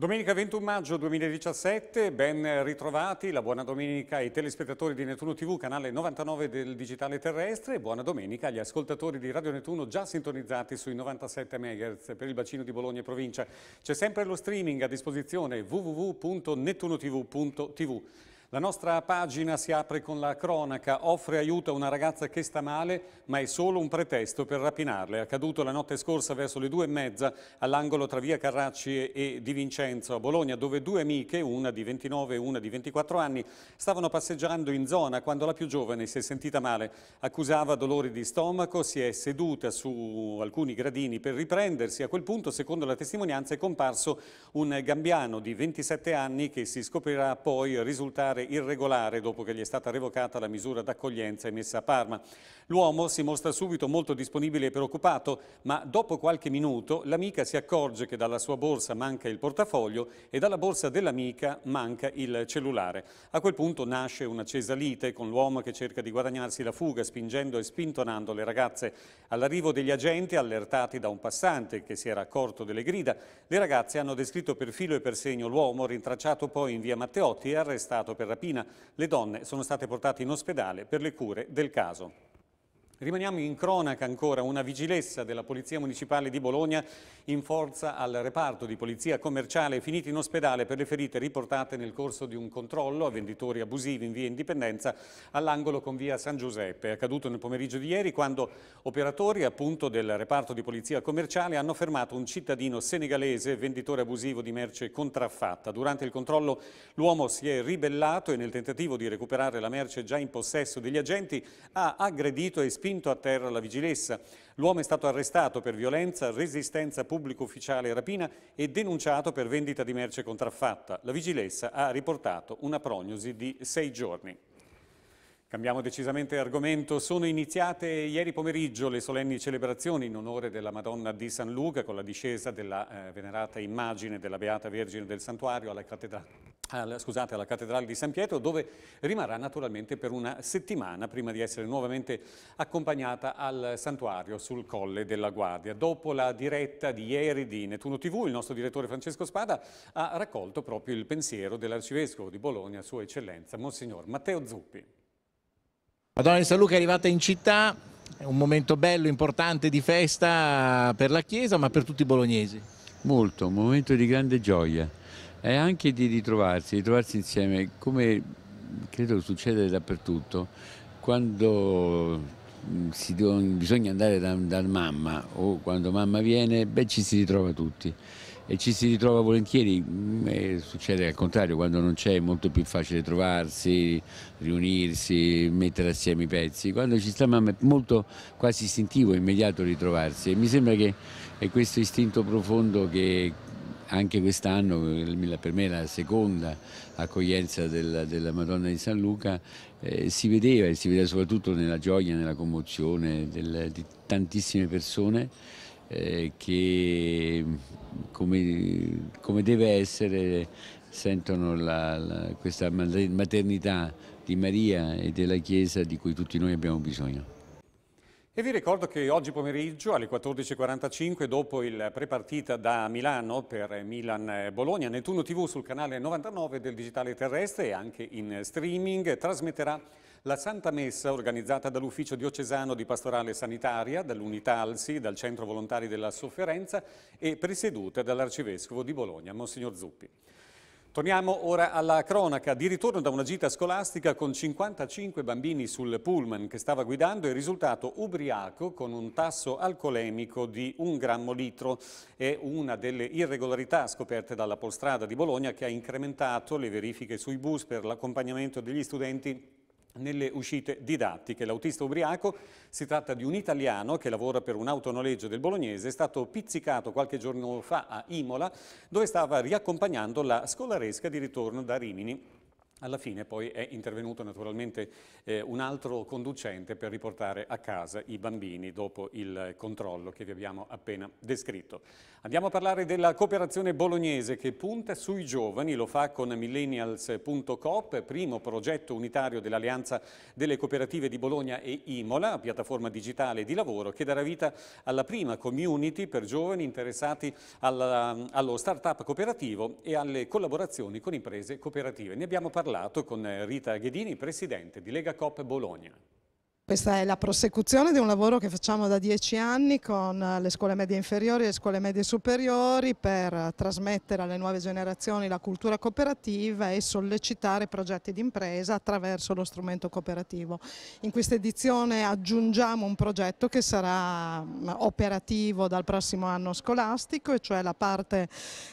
Domenica 21 maggio 2017, ben ritrovati, la buona domenica ai telespettatori di Nettuno TV, canale 99 del Digitale Terrestre e buona domenica agli ascoltatori di Radio Nettuno già sintonizzati sui 97 MHz per il bacino di Bologna e provincia. C'è sempre lo streaming a disposizione www.nettunotv.tv. La nostra pagina si apre con la cronaca, offre aiuto a una ragazza che sta male, ma è solo un pretesto per rapinarle. È accaduto la notte scorsa verso le due e mezza all'angolo tra via Carracci e Di Vincenzo a Bologna, dove due amiche, una di 29 e una di 24 anni, stavano passeggiando in zona quando la più giovane si è sentita male. Accusava dolori di stomaco, si è seduta su alcuni gradini per riprendersi. A quel punto, secondo la testimonianza, è comparso un gambiano di 27 anni che si scoprirà poi risultare militare irregolare dopo che gli è stata revocata la misura d'accoglienza emessa a Parma. L'uomo si mostra subito molto disponibile e preoccupato, ma dopo qualche minuto l'amica si accorge che dalla sua borsa manca il portafoglio e dalla borsa dell'amica manca il cellulare. A quel punto nasce un'accesa lite con l'uomo che cerca di guadagnarsi la fuga spingendo e spintonando le ragazze. All'arrivo degli agenti, allertati da un passante che si era accorto delle grida, le ragazze hanno descritto per filo e per segno l'uomo, rintracciato poi in via Matteotti e arrestato per rapina. Le donne sono state portate in ospedale per le cure del caso. Rimaniamo in cronaca ancora una vigilessa della Polizia Municipale di Bologna in forza al reparto di polizia commerciale finita in ospedale per le ferite riportate nel corso di un controllo a venditori abusivi in via Indipendenza all'angolo con via San Giuseppe. È accaduto nel pomeriggio di ieri quando operatori appunto del reparto di polizia commerciale hanno fermato un cittadino senegalese venditore abusivo di merce contraffatta. Durante il controllo l'uomo si è ribellato e nel tentativo di recuperare la merce già in possesso degli agenti ha aggredito e spinto spinto a terra la vigilessa. L'uomo è stato arrestato per violenza, resistenza pubblico ufficiale e rapina e denunciato per vendita di merce contraffatta. La vigilessa ha riportato una prognosi di sei giorni. Cambiamo decisamente argomento. Sono iniziate ieri pomeriggio le solenni celebrazioni in onore della Madonna di San Luca con la discesa della eh, venerata immagine della Beata Vergine del Santuario alla cattedrale scusate, alla cattedrale di San Pietro dove rimarrà naturalmente per una settimana prima di essere nuovamente accompagnata al santuario sul Colle della Guardia. Dopo la diretta di ieri di Nettuno TV il nostro direttore Francesco Spada ha raccolto proprio il pensiero dell'arcivescovo di Bologna, sua eccellenza, Monsignor Matteo Zuppi. Madonna di San Luca è arrivata in città, è un momento bello, importante di festa per la Chiesa ma per tutti i bolognesi. Molto, un momento di grande gioia e anche di ritrovarsi, di trovarsi insieme come credo succede dappertutto quando mm, si, bisogna andare da, da mamma o quando mamma viene beh, ci si ritrova tutti e ci si ritrova volentieri, mm, e eh, succede al contrario, quando non c'è è molto più facile trovarsi, riunirsi, mettere assieme i pezzi, quando ci sta è molto quasi istintivo, immediato ritrovarsi e mi sembra che è questo istinto profondo che anche quest'anno, per me la seconda accoglienza della, della Madonna di San Luca, eh, si vedeva e si vedeva soprattutto nella gioia, nella commozione del, di tantissime persone eh, che come, come, deve essere sentono la, la, questa maternità di Maria e della Chiesa di cui tutti noi abbiamo bisogno. E vi ricordo che oggi pomeriggio alle 14.45, dopo il prepartita da Milano per Milan-Bologna, Nettuno TV sul canale 99 del Digitale Terrestre e anche in streaming trasmetterà la Santa Messa, organizzata dall'Ufficio Diocesano di Pastorale Sanitaria, dall'Unità Alsi, dal Centro Volontari della Sofferenza e presieduta dall'Arcivescovo di Bologna, Monsignor Zuppi. Torniamo ora alla cronaca. Di ritorno da una gita scolastica con 55 bambini sul pullman che stava guidando è risultato ubriaco con un tasso alcolemico di un grammo litro. È una delle irregolarità scoperte dalla Polstrada di Bologna che ha incrementato le verifiche sui bus per l'accompagnamento degli studenti nelle uscite didattiche. L'autista ubriaco si tratta di un italiano che lavora per un autonoleggio del Bolognese, è stato pizzicato qualche giorno fa a Imola dove stava riaccompagnando la scolaresca di ritorno da Rimini. Alla fine poi è intervenuto naturalmente eh, un altro conducente per riportare a casa i bambini dopo il controllo che vi abbiamo appena descritto. Andiamo a parlare della cooperazione bolognese che punta sui giovani, lo fa con millennials.coop, primo progetto unitario dell'Alleanza delle Cooperative di Bologna e Imola, piattaforma digitale di lavoro che darà vita alla prima community per giovani interessati alla, allo start-up cooperativo e alle collaborazioni con imprese cooperative. Ne abbiamo parlato parlato con eh, Rita Ghedini, presidente di Lega Cop Bologna. Questa è la prosecuzione di un lavoro che facciamo da dieci anni con le scuole medie inferiori e le scuole medie superiori per trasmettere alle nuove generazioni la cultura cooperativa e sollecitare progetti di impresa attraverso lo strumento cooperativo. In questa edizione aggiungiamo un progetto che sarà operativo dal prossimo anno scolastico e cioè la parte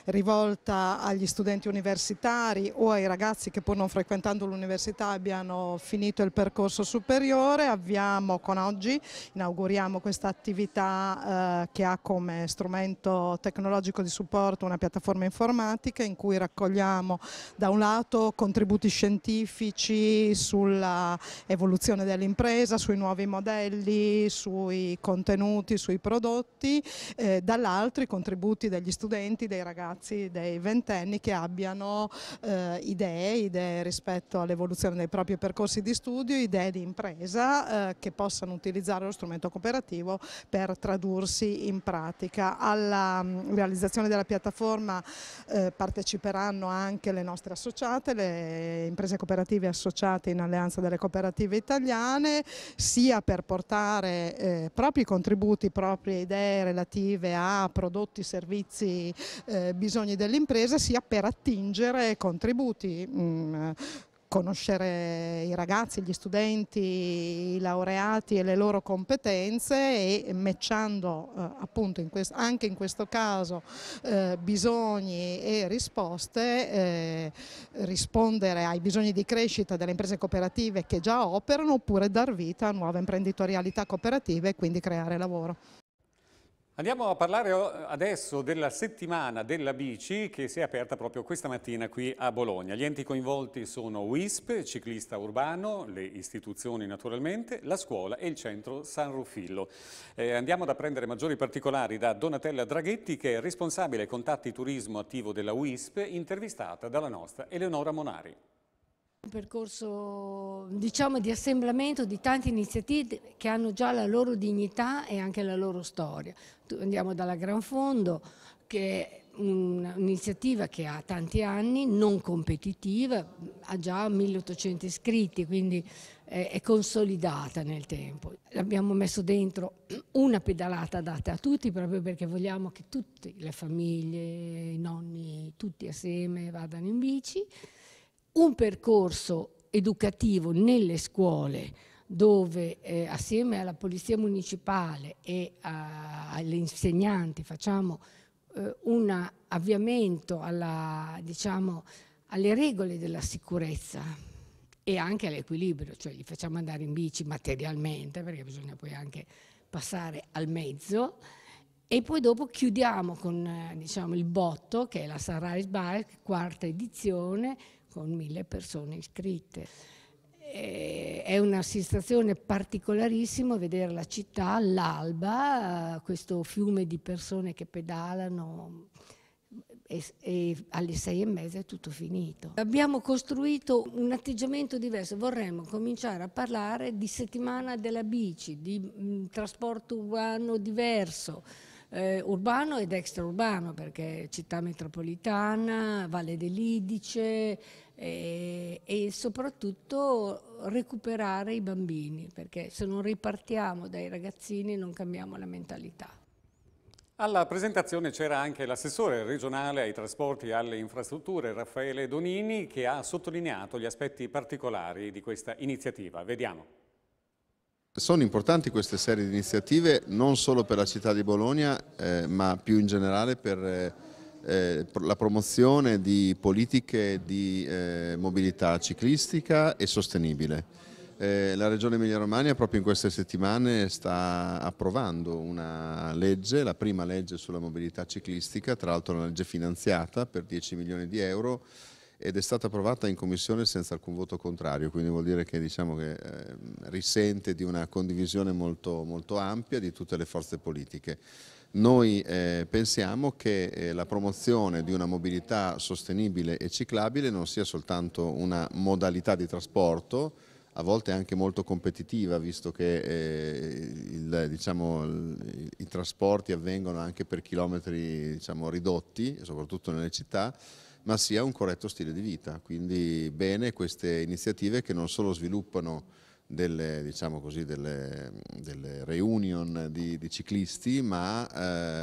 rivolta agli studenti universitari o ai ragazzi che pur non frequentando l'università abbiano finito il percorso superiore avviamo con oggi, inauguriamo questa attività eh, che ha come strumento tecnologico di supporto una piattaforma informatica in cui raccogliamo da un lato contributi scientifici sulla evoluzione dell'impresa, sui nuovi modelli, sui contenuti, sui prodotti, eh, dall'altro i contributi degli studenti, dei ragazzi, dei ventenni che abbiano eh, idee, idee rispetto all'evoluzione dei propri percorsi di studio, idee di impresa eh, che possano utilizzare lo strumento cooperativo per tradursi in pratica. Alla mm, realizzazione della piattaforma eh, parteciperanno anche le nostre associate, le imprese cooperative associate in Alleanza delle Cooperative Italiane, sia per portare eh, propri contributi, proprie idee relative a prodotti, servizi, eh, bisogni dell'impresa, sia per attingere contributi mh, mm, conoscere i ragazzi, gli studenti, i laureati e le loro competenze e matchando eh, appunto in questo, anche in questo caso eh, bisogni e risposte, eh, rispondere ai bisogni di crescita delle imprese cooperative che già operano oppure dar vita a nuove imprenditorialità cooperative e quindi creare lavoro. Andiamo a parlare oh, adesso della settimana della bici che si è aperta proprio questa mattina qui a Bologna. Gli enti coinvolti sono WISP, ciclista urbano, le istituzioni naturalmente, la scuola e il centro San Rufillo. Eh, andiamo ad apprendere maggiori particolari da Donatella Draghetti che è responsabile contatti turismo attivo della WISP, intervistata dalla nostra Eleonora Monari. Un percorso diciamo di assemblamento di tante iniziative che hanno già la loro dignità e anche la loro storia. Andiamo dalla Gran Fondo che è un'iniziativa che ha tanti anni, non competitiva, ha già 1800 iscritti, quindi eh, è consolidata nel tempo. Abbiamo messo dentro una pedalata data a tutti proprio perché vogliamo che tutte le famiglie, i nonni, tutti assieme vadano in bici un percorso educativo nelle scuole dove eh, assieme alla Polizia Municipale e a, alle insegnanti facciamo eh, un avviamento alla, diciamo, alle regole della sicurezza e anche all'equilibrio, cioè li facciamo andare in bici materialmente perché bisogna poi anche passare al mezzo e poi dopo chiudiamo con eh, diciamo, il botto che è la Sunrise Bike, quarta edizione, con mille persone iscritte. E è una sensazione particolarissima vedere la città all'alba, questo fiume di persone che pedalano e, e alle sei e mezza è tutto finito. Abbiamo costruito un atteggiamento diverso, vorremmo cominciare a parlare di settimana della bici, di mh, mm, trasporto urbano diverso, eh, urbano ed extraurbano perché città metropolitana, Valle dell'Idice, eh, e, soprattutto recuperare i bambini, perché se non ripartiamo dai ragazzini non cambiamo la mentalità. Alla presentazione c'era anche l'assessore regionale ai trasporti e alle infrastrutture, Raffaele Donini, che ha sottolineato gli aspetti particolari di questa iniziativa. Vediamo. Sono importanti queste serie di iniziative non solo per la città di Bologna eh, ma più in generale per eh, eh, la promozione di politiche di eh, mobilità ciclistica e sostenibile. Eh, la Regione Emilia-Romagna proprio in queste settimane sta approvando una legge, la prima legge sulla mobilità ciclistica, tra l'altro una legge finanziata per 10 milioni di euro ed è stata approvata in commissione senza alcun voto contrario, quindi vuol dire che, diciamo che eh, risente di una condivisione molto, molto ampia di tutte le forze politiche. Noi eh, pensiamo che eh, la promozione di una mobilità sostenibile e ciclabile non sia soltanto una modalità di trasporto, a volte anche molto competitiva, visto che eh, il, diciamo, il, i trasporti avvengono anche per chilometri diciamo, ridotti, soprattutto nelle città, ma sia un corretto stile di vita. Quindi bene queste iniziative che non solo sviluppano delle, diciamo così, delle, delle reunion di, di, ciclisti, ma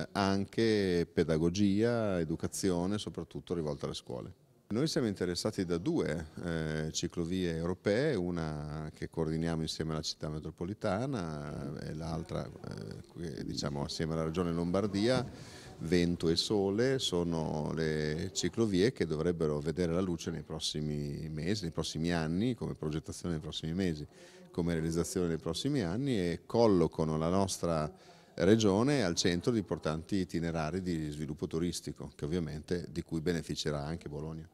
eh, anche pedagogia, educazione, soprattutto rivolta alle scuole. Noi siamo interessati da due eh, ciclovie europee, una che coordiniamo insieme alla città metropolitana eh, e l'altra eh, diciamo, assieme alla regione Lombardia vento e sole sono le ciclovie che dovrebbero vedere la luce nei prossimi mesi, nei prossimi anni, come progettazione nei prossimi mesi, come realizzazione nei prossimi anni e collocano la nostra regione al centro di importanti itinerari di sviluppo turistico, che ovviamente di cui beneficerà anche Bologna.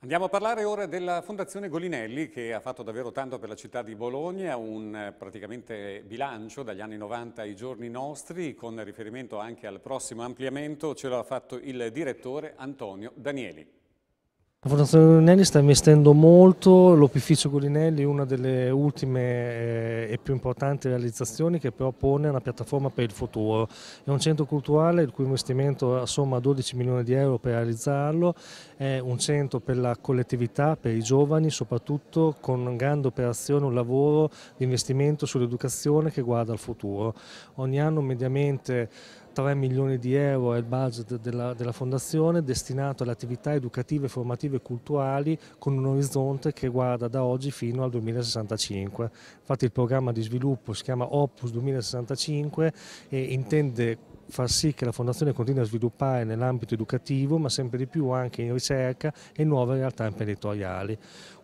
Andiamo a parlare ora della Fondazione Golinelli che ha fatto davvero tanto per la città di Bologna, un eh, praticamente bilancio dagli anni 90 ai giorni nostri con riferimento anche al prossimo ampliamento, ce l'ha fatto il direttore Antonio Danieli. La Fondazione Golinelli sta investendo molto, l'opificio Golinelli è una delle ultime eh, e più importanti realizzazioni che però pone una piattaforma per il futuro. È un centro culturale il cui investimento assomma 12 milioni di euro per realizzarlo, è un centro per la collettività, per i giovani soprattutto, con grande operazione, un lavoro di investimento sull'educazione che guarda al futuro. Ogni anno mediamente 3 milioni di euro è il budget della, della fondazione destinato alle attività educative, formative e culturali con un orizzonte che guarda da oggi fino al 2065. Infatti il programma di sviluppo si chiama Opus 2065 e intende far sì che la Fondazione continui a sviluppare nell'ambito educativo, ma sempre di più anche in ricerca e nuove realtà imprenditoriali.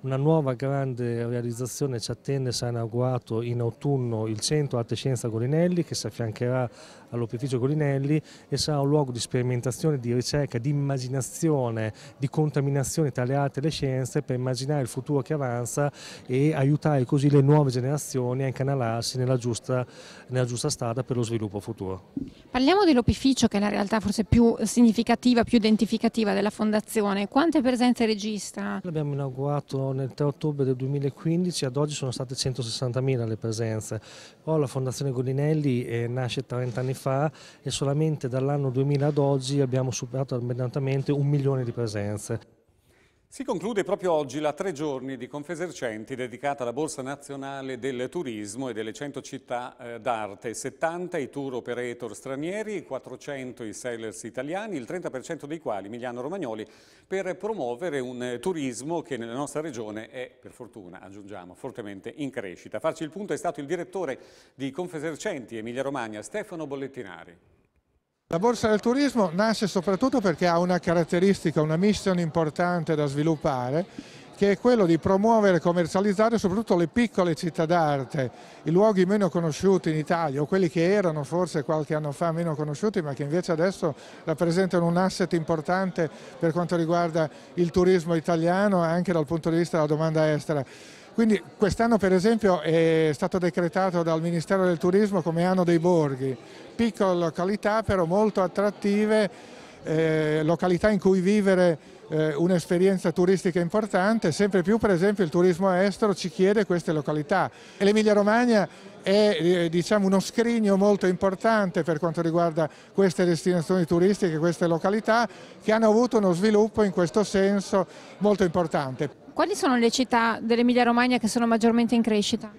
Una nuova grande realizzazione ci attende, sarà inaugurato in autunno il Centro Arte e Scienza Golinelli che si affiancherà all'Opificio Golinelli e sarà un luogo di sperimentazione, di ricerca, di immaginazione, di contaminazione tra le arti e le scienze per immaginare il futuro che avanza e aiutare così le nuove generazioni a incanalarsi nella giusta, nella giusta strada per lo sviluppo futuro. Parliamo dell'Opificio che è la realtà forse più significativa, più identificativa della Fondazione. Quante presenze registra? L'abbiamo inaugurato nel 3 ottobre del 2015 ad oggi sono state 160.000 le presenze. Ora la Fondazione Golinelli nasce 30 anni fa e solamente dall'anno 2000 ad oggi abbiamo superato abbondantemente un milione di presenze. Si conclude proprio oggi la tre giorni di Confesercenti dedicata alla Borsa Nazionale del Turismo e delle 100 città eh, d'arte. 70 i tour operator stranieri, 400 i sellers italiani, il 30% dei quali Emiliano Romagnoli per promuovere un eh, turismo che nella nostra regione è, per fortuna, aggiungiamo, fortemente in crescita. A farci il punto è stato il direttore di Confesercenti Emilia Romagna, Stefano Bollettinari. La borsa del turismo nasce soprattutto perché ha una caratteristica, una mission importante da sviluppare che è quello di promuovere e commercializzare soprattutto le piccole città d'arte, i luoghi meno conosciuti in Italia o quelli che erano forse qualche anno fa meno conosciuti ma che invece adesso rappresentano un asset importante per quanto riguarda il turismo italiano anche dal punto di vista della domanda estera. Quindi quest'anno per esempio è stato decretato dal Ministero del Turismo come anno dei borghi, piccole località però molto attrattive, eh, località in cui vivere eh, un'esperienza turistica importante, sempre più per esempio il turismo estero ci chiede queste località. E l'Emilia Romagna è eh, diciamo, uno scrigno molto importante per quanto riguarda queste destinazioni turistiche, queste località che hanno avuto uno sviluppo in questo senso molto importante. Quali sono le città dell'Emilia Romagna che sono maggiormente in crescita?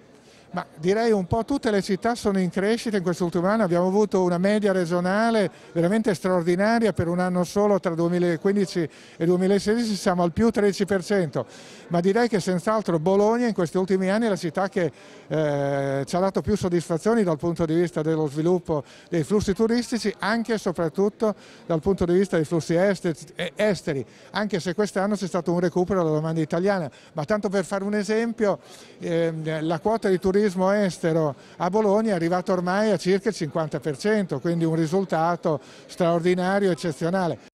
Ma direi un po' tutte le città sono in crescita in quest'ultimo anno, abbiamo avuto una media regionale veramente straordinaria per un anno solo tra 2015 e 2016 siamo al più 13%, ma direi che senz'altro Bologna in questi ultimi anni è la città che eh, ci ha dato più soddisfazioni dal punto di vista dello sviluppo dei flussi turistici, anche e soprattutto dal punto di vista dei flussi esteri, anche se quest'anno c'è stato un recupero della domanda italiana, ma tanto per fare un esempio, eh, la quota di turismo turismo estero a Bologna è arrivato ormai a circa il 50%, quindi un risultato straordinario, eccezionale.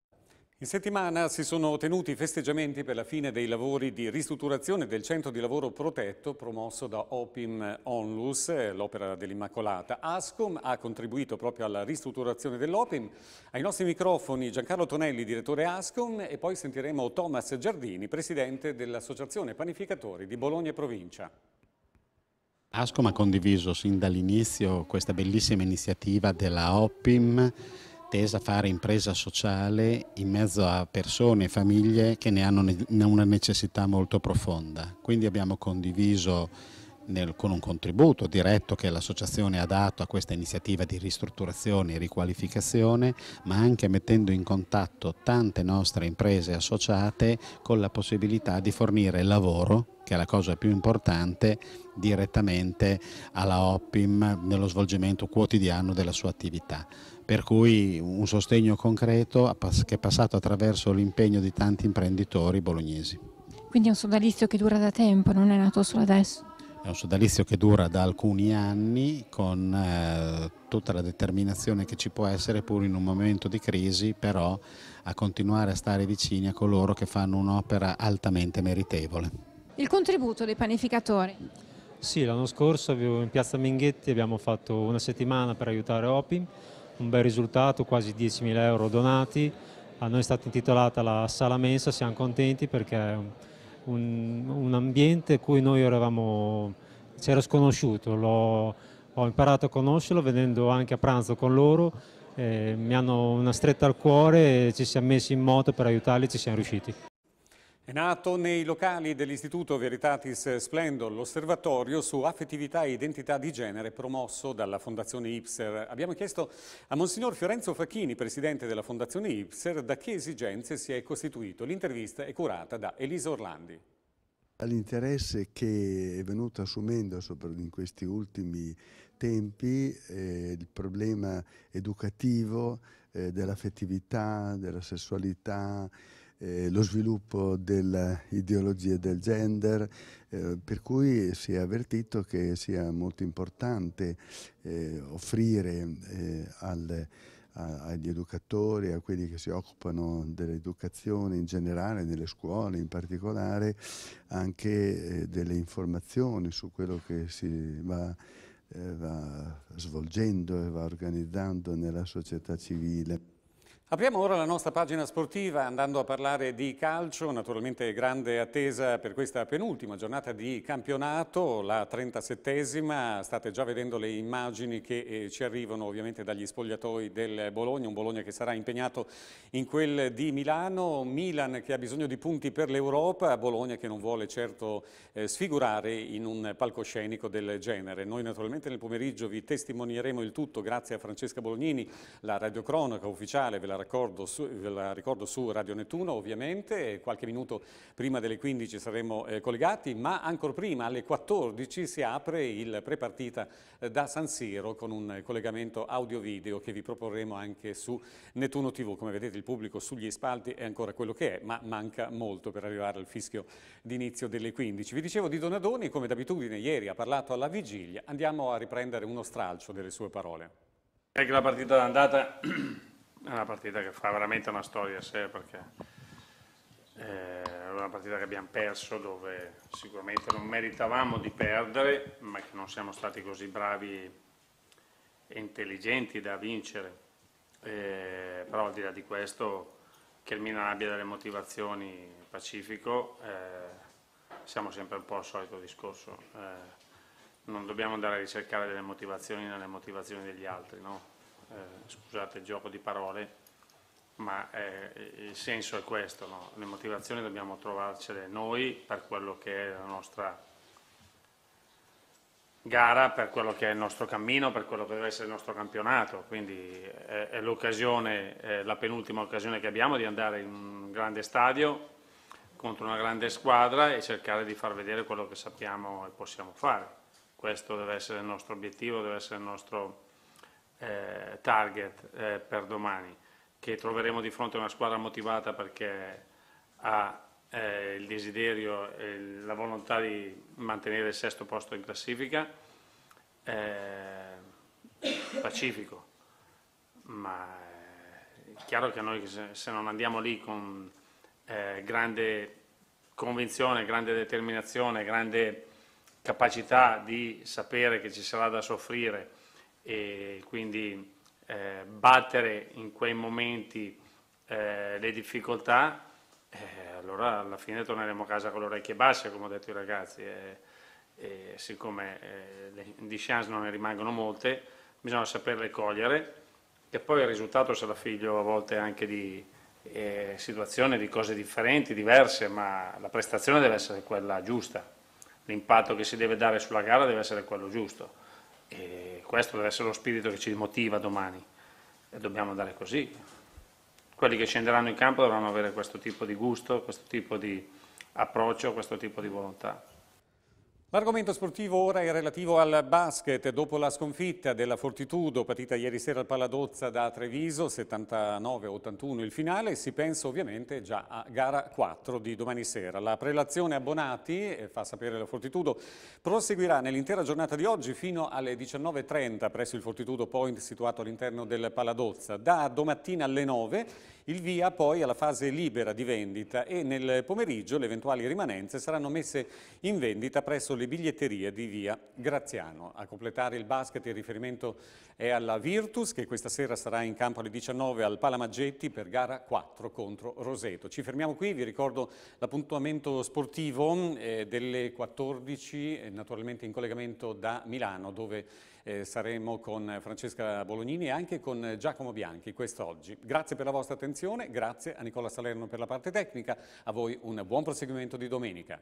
In settimana si sono tenuti festeggiamenti per la fine dei lavori di ristrutturazione del centro di lavoro protetto promosso da Opim Onlus, l'opera dell'Immacolata. Ascom ha contribuito proprio alla ristrutturazione dell'Opim. Ai nostri microfoni Giancarlo Tonelli, direttore Ascom, e poi sentiremo Thomas Giardini, presidente dell'Associazione Panificatori di Bologna e Provincia. Ascom ha condiviso sin dall'inizio questa bellissima iniziativa della OPIM tesa a fare impresa sociale in mezzo a persone e famiglie che ne hanno una necessità molto profonda. Quindi abbiamo condiviso nel, con un contributo diretto che l'associazione ha dato a questa iniziativa di ristrutturazione e riqualificazione, ma anche mettendo in contatto tante nostre imprese associate con la possibilità di fornire lavoro che è la cosa più importante, direttamente alla OPIM nello svolgimento quotidiano della sua attività. Per cui un sostegno concreto che è passato attraverso l'impegno di tanti imprenditori bolognesi. Quindi è un sodalizio che dura da tempo, non è nato solo adesso? È un sodalizio che dura da alcuni anni con eh, tutta la determinazione che ci può essere pur in un momento di crisi, però a continuare a stare vicini a coloro che fanno un'opera altamente meritevole. Il contributo dei panificatori? Sì, l'anno scorso in piazza Minghetti abbiamo fatto una settimana per aiutare Opi, un bel risultato, quasi 10.000 euro donati, a noi è stata intitolata la sala mensa, siamo contenti perché un, un ambiente cui noi eravamo, c'era sconosciuto, l'ho, ho imparato a conoscerlo venendo anche a pranzo con loro, eh, mi hanno una stretta al cuore e ci siamo messi in moto per aiutarli e ci siamo riusciti. È nato nei locali dell'Istituto Veritatis Splendor l'osservatorio su affettività e identità di genere promosso dalla Fondazione Ipser. Abbiamo chiesto a Monsignor Fiorenzo Facchini, presidente della Fondazione Ipser, da che esigenze si è costituito. L'intervista è curata da Elisa Orlandi. L'interesse che è venuto assumendo in questi ultimi tempi eh, il problema educativo eh, dell'affettività, della sessualità, eh, lo sviluppo dell'ideologia del gender, eh, per cui si è avvertito che sia molto importante eh, offrire eh, al, a, agli educatori, a quelli che si occupano dell'educazione in generale, nelle scuole in particolare, anche eh, delle informazioni su quello che si va eh, va svolgendo e va organizzando nella società civile. Apriamo ora la nostra pagina sportiva andando a parlare di calcio, naturalmente grande attesa per questa penultima giornata di campionato, la 37esima, state già vedendo le immagini che eh, ci arrivano ovviamente dagli spogliatoi del Bologna, un Bologna che sarà impegnato in quel di Milano, Milan che ha bisogno di punti per l'Europa, Bologna che non vuole certo eh, sfigurare in un palcoscenico del genere. Noi naturalmente nel pomeriggio vi testimonieremo il tutto grazie a Francesca Bolognini, la radiocronaca ufficiale, ve la ricordo su, ve la ricordo su Radio Nettuno ovviamente, qualche minuto prima delle 15 saremo eh, collegati, ma ancora prima alle 14 si apre il prepartita eh, da San Siro con un collegamento audio-video che vi proporremo anche su Nettuno TV. Come vedete il pubblico sugli spalti è ancora quello che è, ma manca molto per arrivare al fischio d'inizio delle 15. Vi dicevo di Donadoni, come d'abitudine ieri ha parlato alla vigilia, andiamo a riprendere uno stralcio delle sue parole. È che la partita d'andata è una partita che fa veramente una storia a sé perché eh, è una partita che abbiamo perso dove sicuramente non meritavamo di perdere ma che non siamo stati così bravi e intelligenti da vincere. Eh, però al di là di questo che il Milan abbia delle motivazioni pacifico eh, siamo sempre un po' al solito discorso. Eh, non dobbiamo andare a ricercare delle motivazioni nelle motivazioni degli altri, no? Eh, scusate il gioco di parole, ma eh, il senso è questo, no? le motivazioni dobbiamo trovarcele noi per quello che è la nostra gara, per quello che è il nostro cammino, per quello che deve essere il nostro campionato, quindi è, eh, è l'occasione, è la penultima occasione che abbiamo di andare in un grande stadio contro una grande squadra e cercare di far vedere quello che sappiamo e possiamo fare. Questo deve essere il nostro obiettivo, deve essere il nostro eh, target eh, per domani, che troveremo di fronte a una squadra motivata perché ha eh, il desiderio e la volontà di mantenere il sesto posto in classifica, eh, pacifico, ma eh, è chiaro che noi se non andiamo lì con eh, grande convinzione, grande determinazione, grande capacità di sapere che ci sarà da soffrire, e quindi eh, battere in quei momenti eh, le difficoltà, eh, allora alla fine torneremo a casa con le orecchie basse, come ho detto i ragazzi, eh, e siccome eh, le, di chance non ne rimangono molte, bisogna saperle cogliere e poi il risultato sarà figlio a volte anche di eh, situazioni, di cose differenti, diverse, ma la prestazione deve essere quella giusta, l'impatto che si deve dare sulla gara deve essere quello giusto. E, questo deve essere lo spirito che ci motiva domani e dobbiamo andare così. Quelli che scenderanno in campo dovranno avere questo tipo di gusto, questo tipo di approccio, questo tipo di volontà. L'argomento sportivo ora è relativo al basket. Dopo la sconfitta della Fortitudo partita ieri sera al Paladozza da Treviso, 79-81 il finale, si pensa ovviamente già a gara 4 di domani sera. La prelazione abbonati, eh, fa sapere la Fortitudo, proseguirà nell'intera giornata di oggi fino alle 19.30 presso il Fortitudo Point situato all'interno del Paladozza. Da domattina alle 9 il via poi alla fase libera di vendita e nel pomeriggio le eventuali rimanenze saranno messe in vendita presso il le biglietterie di via Graziano. A completare il basket il riferimento è alla Virtus che questa sera sarà in campo alle 19 al Palamaggetti per gara 4 contro Roseto. Ci fermiamo qui, vi ricordo l'appuntamento sportivo eh, delle 14 eh, naturalmente in collegamento da Milano dove eh, saremo con Francesca Bolognini e anche con Giacomo Bianchi quest'oggi. Grazie per la vostra attenzione, grazie a Nicola Salerno per la parte tecnica, a voi un buon proseguimento di domenica.